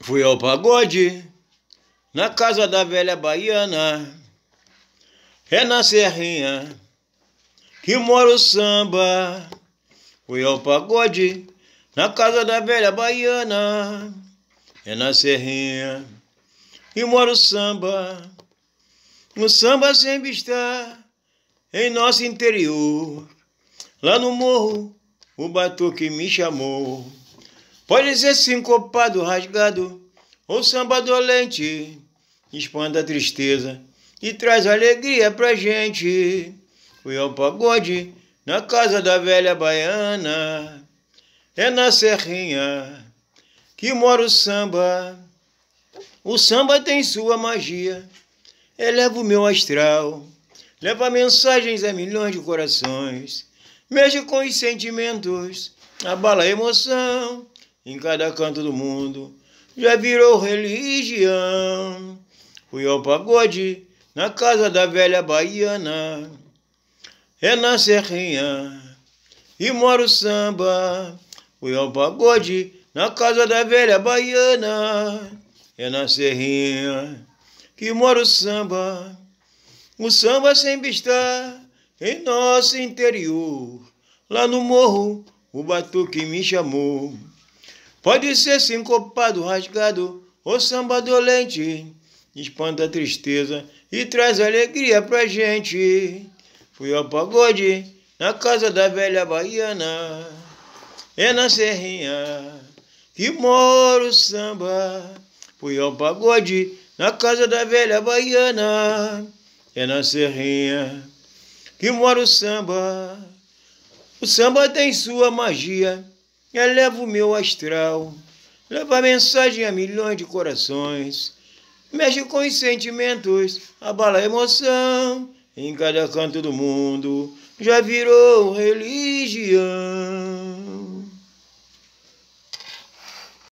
Fui ao pagode, na casa da velha baiana, é na serrinha que mora o samba. Fui ao pagode, na casa da velha baiana, é na serrinha que mora o samba. O samba sempre está em nosso interior, lá no morro o batuque me chamou. Pode ser sincopado, rasgado, ou samba dolente, espanta a tristeza e traz alegria pra gente. Fui ao pagode, na casa da velha baiana, é na serrinha que mora o samba. O samba tem sua magia, eleva o meu astral, leva mensagens a milhões de corações Mexe com os sentimentos, abala a emoção em cada canto do mundo. Já virou religião. Fui ao pagode na casa da velha baiana, é na Serrinha, e moro samba. Fui ao pagode na casa da velha baiana, é na Serrinha, que moro samba. O samba sempre está em nosso interior, lá no morro, o batuque me chamou. Pode ser sincopado, rasgado ou samba dolente, espanta a tristeza e traz alegria pra gente. Fui ao pagode na casa da velha baiana, é na serrinha que mora o samba. Fui ao pagode na casa da velha baiana, é na serrinha que mora o samba. O samba tem sua magia, eleva o meu astral, leva mensagem a milhões de corações, mexe com os sentimentos, abala a emoção em cada canto do mundo, já virou religião.